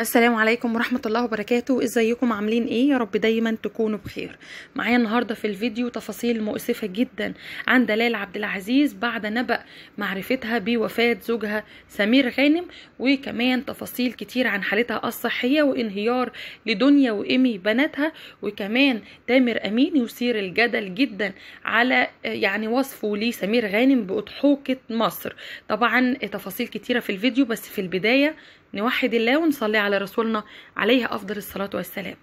السلام عليكم ورحمة الله وبركاته ازيكم عاملين ايه يا رب دايما تكونوا بخير معايا النهاردة في الفيديو تفاصيل مؤسفة جدا عن دلال عبد العزيز بعد نبأ معرفتها بوفاة زوجها سمير غانم وكمان تفاصيل كتير عن حالتها الصحية وانهيار لدنيا وإيمي بناتها وكمان تامر أمين يثير الجدل جدا على يعني وصفه لسمير غانم بأضحوكة مصر طبعا تفاصيل كتيرة في الفيديو بس في البداية نوحد الله ونصلي على رسولنا عليه أفضل الصلاة والسلام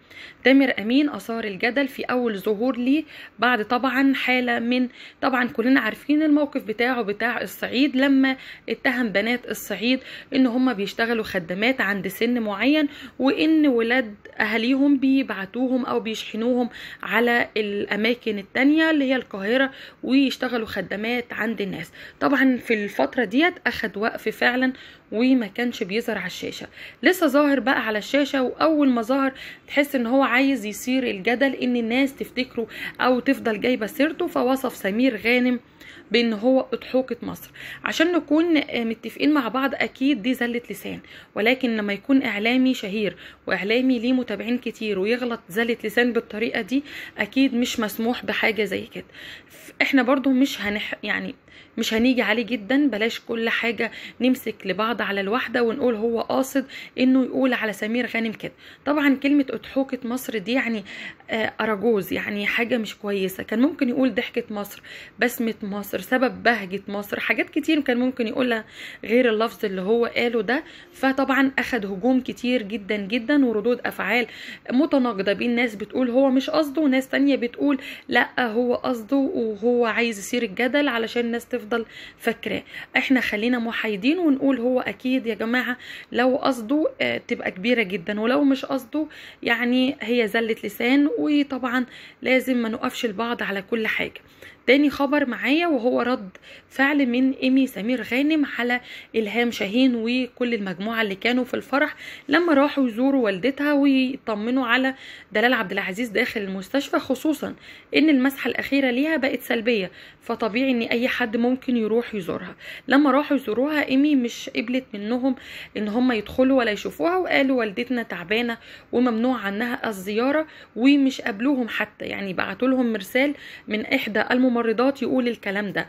تامر أمين أثار الجدل في أول ظهور ليه بعد طبعا حالة من طبعا كلنا عارفين الموقف بتاعه بتاع الصعيد لما اتهم بنات الصعيد ان هم بيشتغلوا خدمات عند سن معين وان ولاد اهاليهم بيبعتوهم او بيشحنوهم على الاماكن التانية اللي هي القاهرة ويشتغلوا خدمات عند الناس طبعا في الفترة ديت اخد وقف فعلا وما كانش بيظهر الشاشه لسه ظاهر بقى على الشاشه واول ما ظهر تحس ان هو عايز يثير الجدل ان الناس تفتكره او تفضل جايبه سيرته فوصف سمير غانم بان هو اضحوكه مصر عشان نكون متفقين مع بعض اكيد دي زله لسان ولكن لما يكون اعلامي شهير واعلامي ليه متابعين كتير ويغلط زله لسان بالطريقه دي اكيد مش مسموح بحاجه زي كده احنا برضو مش هنح يعني مش هنيجي عليه جدا بلاش كل حاجه نمسك لبعض على الواحده ونقول هو قاصد انه يقول على سمير غانم كده طبعا كلمه اضحوكه مصر دي يعني آه، اراجوز يعني حاجه مش كويسه كان ممكن يقول ضحكه مصر بسمه مصر سبب بهجه مصر حاجات كتير كان ممكن يقولها غير اللفظ اللي هو قاله ده فطبعا اخد هجوم كتير جدا جدا وردود افعال متناقضه بين ناس بتقول هو مش قصده وناس تانية بتقول لا هو قصده وهو عايز يثير الجدل علشان الناس تفضل فاكراه احنا خلينا محايدين ونقول هو اكيد يا جماعه لو قصده آه، تبقى كبيره جدا ولو مش قصده يعني هي زله لسان وطبعا لازم ما نقفش البعض على كل حاجه تاني خبر معايا وهو رد فعل من ايمي سمير غانم على الهام شاهين وكل المجموعه اللي كانوا في الفرح لما راحوا يزوروا والدتها ويطمنوا على دلال عبد العزيز داخل المستشفى خصوصا ان المسحه الاخيره ليها بقت سلبيه فطبيعي ان اي حد ممكن يروح يزورها لما راحوا يزوروها ايمي مش قبلت منهم ان هم يدخلوا ولا يشوفوها وقالوا والدتنا تعبانه وممنوع عنها الزياره ومش قابلوهم حتى يعني بعتوا لهم مرسال من احدى الممثلين الممرضات يقول الكلام ده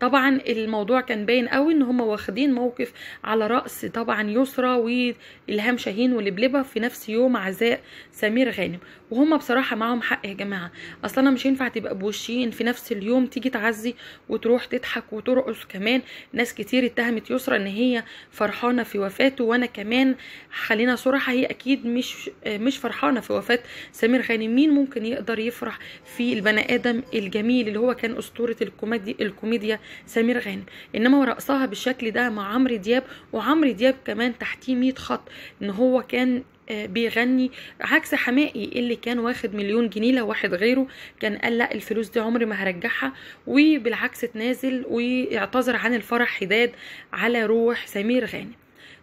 طبعا الموضوع كان باين قوي ان هم واخدين موقف على راس طبعا يسرى والهام شاهين ولبلبه في نفس يوم عزاء سمير غانم وهم بصراحه معاهم حق يا جماعه اصل انا مش ينفع تبقى بوشين في نفس اليوم تيجي تعزي وتروح تضحك وترقص كمان ناس كتير اتهمت يسرى ان هي فرحانه في وفاته وانا كمان خلينا صراحه هي اكيد مش مش فرحانه في وفاه سمير غانم مين ممكن يقدر يفرح في البني ادم الجميل اللي هو كان اسطوره الكوميديا الكوميديا سمير غانم انما رقصها بالشكل ده مع عمرو دياب وعمرو دياب كمان تحتيه 100 خط ان هو كان آه، بيغني عكس حمائي اللي كان واخد مليون جنيه لو واحد غيره كان قال لا الفلوس دي عمري ما هرجعها وبالعكس اتنازل ويعتذر عن الفرح حداد على روح سمير غانم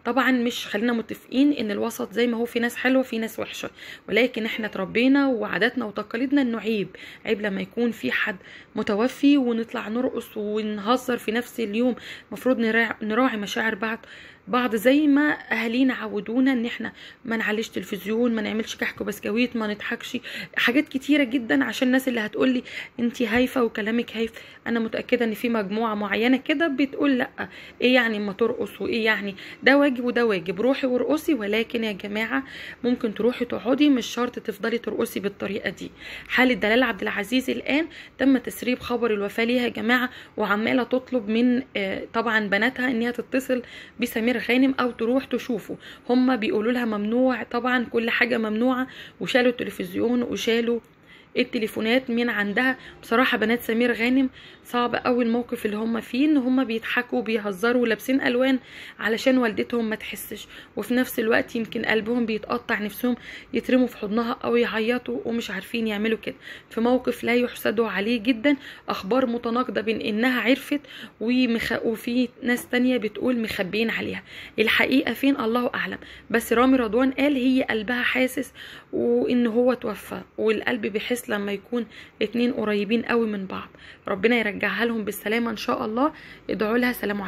طبعا مش خلينا متفقين ان الوسط زي ما هو في ناس حلوه في ناس وحشه ولكن احنا اتربينا وعاداتنا وتقاليدنا انه عيب عيب لما يكون في حد متوفي ونطلع نرقص ونهزر في نفس اليوم المفروض نراعي مشاعر بعض بعض زي ما اهالينا عودونا ان احنا ما نعليش تلفزيون ما نعملش كحك وبسكويت ما نضحكش حاجات كتيره جدا عشان الناس اللي هتقول لي انت هايفه وكلامك هايف انا متاكده ان في مجموعه معينه كده بتقول لا ايه يعني ما ترقص وايه يعني ده واجب وده واجب روحي وارقصي ولكن يا جماعه ممكن تروحي تقعدي مش شرط تفضلي ترقصي بالطريقه دي حاله دلال عبد العزيز الان تم تسريب خبر الوفاه ليها يا جماعه وعماله تطلب من آه، طبعا بناتها ان هي تتصل بسمير ياسر غانم او تروح تشوفه هما بيقولوا لها ممنوع طبعا كل حاجه ممنوعه وشالوا التلفزيون وشالوا التليفونات من عندها بصراحه بنات سمير غانم صعب قوي الموقف اللي هم فيه ان هم بيضحكوا وبيهزروا ولابسين الوان علشان والدتهم ما تحسش وفي نفس الوقت يمكن قلبهم بيتقطع نفسهم يترموا في حضنها او يعيطوا ومش عارفين يعملوا كده في موقف لا يحسدوا عليه جدا اخبار متناقضه بين انها عرفت ومخ... وفي ناس تانية بتقول مخبيين عليها الحقيقه فين الله اعلم بس رامي رضوان قال هي قلبها حاسس وان هو توفى والقلب بيحس لما يكون اتنين قريبين قوي من بعض ربنا يرجعها لهم بالسلامه ان شاء الله ادعوا لها سلام عليكم